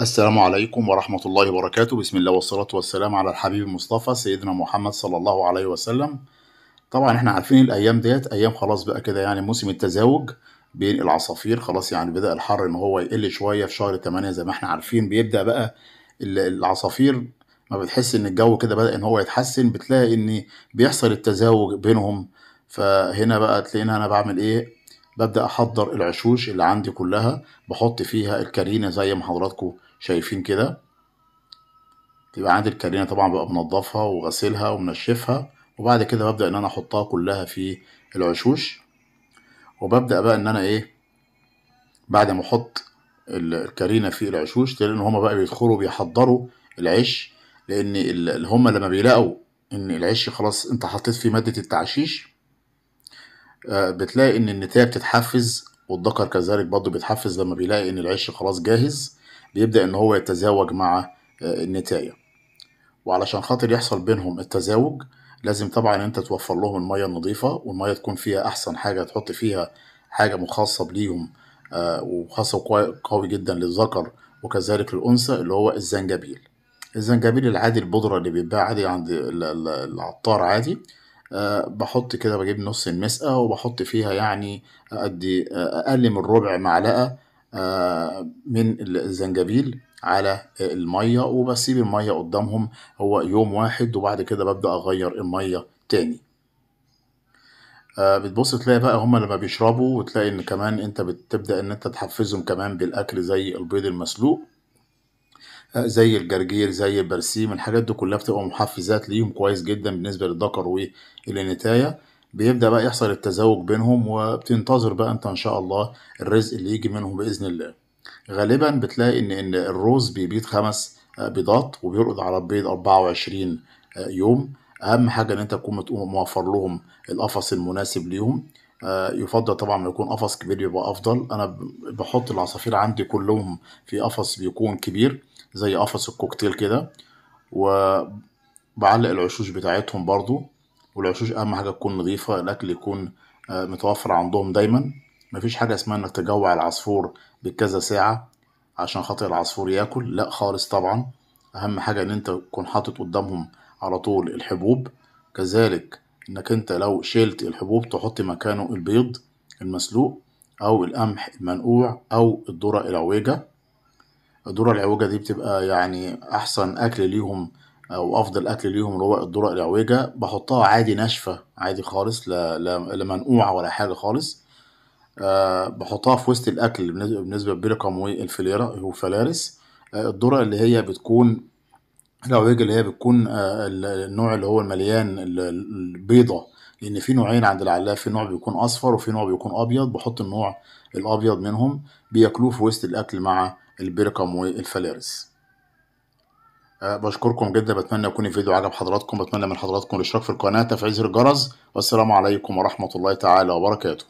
السلام عليكم ورحمة الله وبركاته بسم الله والصلاة والسلام على الحبيب المصطفى سيدنا محمد صلى الله عليه وسلم طبعا احنا عارفين الأيام ديت أيام خلاص بقى كده يعني موسم التزاوج بين العصافير خلاص يعني بدأ الحر إن هو يقل شوية في شهر 8 زي ما احنا عارفين بيبدأ بقى العصافير ما بتحس إن الجو كده بدأ إن هو يتحسن بتلاقي إن بيحصل التزاوج بينهم فهنا بقى تلاقينا أنا بعمل إيه ببدأ أحضر العشوش اللي عندي كلها بحط فيها الكرينة زي ما حضراتكم شايفين كده تبقى عندي الكارينة طبعا بقى منظفها وغسلها ومنشفها وبعد كده ببدأ ان انا احطها كلها في العشوش وببدأ بقى ان انا ايه بعد ما احط الكارينة في العشوش تلاقي ان هما بقى بيدخلوا بيحضروا العش لان هما لما بيلاقوا ان العش خلاص انت حطيت فيه مادة التعشيش آه، بتلاقي ان النتاية بتتحفز والذكر كذلك برضه بيتحفز لما بيلاقي ان العش خلاص جاهز بيبدا ان هو يتزاوج مع آه، النتايه وعلشان خاطر يحصل بينهم التزاوج لازم طبعا انت توفر لهم الميه النظيفه والميه تكون فيها احسن حاجه تحط فيها حاجه مخصب ليهم آه، وخاصه قوي جدا للذكر وكذلك للانثى اللي هو الزنجبيل الزنجبيل العادي البودره اللي بيتباع عادي عند العطار عادي آه، بحط كده بجيب نص المسقة وبحط فيها يعني أدي آه، أقل من ربع معلقة آه، من الزنجبيل على المية وبسيب المية قدامهم هو يوم واحد وبعد كده ببدأ أغير المية تاني بتبص تلاقي بقى هما لما بيشربوا وتلاقي ان كمان انت بتبدأ ان انت تحفزهم كمان بالاكل زي البيض المسلوق زي الجرجير زي البرسيم الحاجات دي كلها بتبقى محفزات ليهم كويس جدا بالنسبة للذكر والإنتاية بيبدأ بقى يحصل التزاوج بينهم وبتنتظر بقى انت ان شاء الله الرزق اللي يجي منهم بإذن الله غالبا بتلاقي ان ان الروز بيبيض خمس بيضات وبيرقد على البيض 24 يوم اهم حاجة ان انت تكون موفر لهم القفص المناسب ليهم آه، يفضل طبعا ما يكون قفص كبير يبقى افضل انا بحط العصافير عندي كلهم في قفص بيكون كبير زي قفص الكوكتيل كده وبعلق العشوش بتاعتهم برضو والعشوش اهم حاجه تكون نظيفه الاكل يكون آه، متوفر عندهم دايما مفيش حاجه اسمها انك تجوع العصفور بكذا ساعه عشان خاطر العصفور ياكل لا خالص طبعا اهم حاجه ان انت تكون حاطط قدامهم على طول الحبوب كذلك انك انت لو شلت الحبوب تحط مكانه البيض المسلوق او القمح المنقوع او الذره العويجه الذرة العوجة دي بتبقى يعني أحسن أكل ليهم أو آه، أفضل أكل ليهم اللي هو الذرة العوجة بحطها عادي ناشفة عادي خالص لا لا منقوعة ولا حاجة خالص آه، بحطها في وسط الأكل بالنسبة للبيليكم والفليرة والفلارس الذرة آه، اللي هي بتكون العويجة اللي هي بتكون النوع اللي هو المليان البيضة لأن في نوعين عند العلاف في نوع بيكون أصفر وفي نوع بيكون أبيض بحط النوع الأبيض منهم بياكلوه في وسط الأكل مع البيركم والفاليرز أه بشكركم جدا بتمنى يكون الفيديو عجب حضراتكم بتمنى من حضراتكم الاشتراك في القناة تفعيل زر الجرس والسلام عليكم ورحمة الله تعالى وبركاته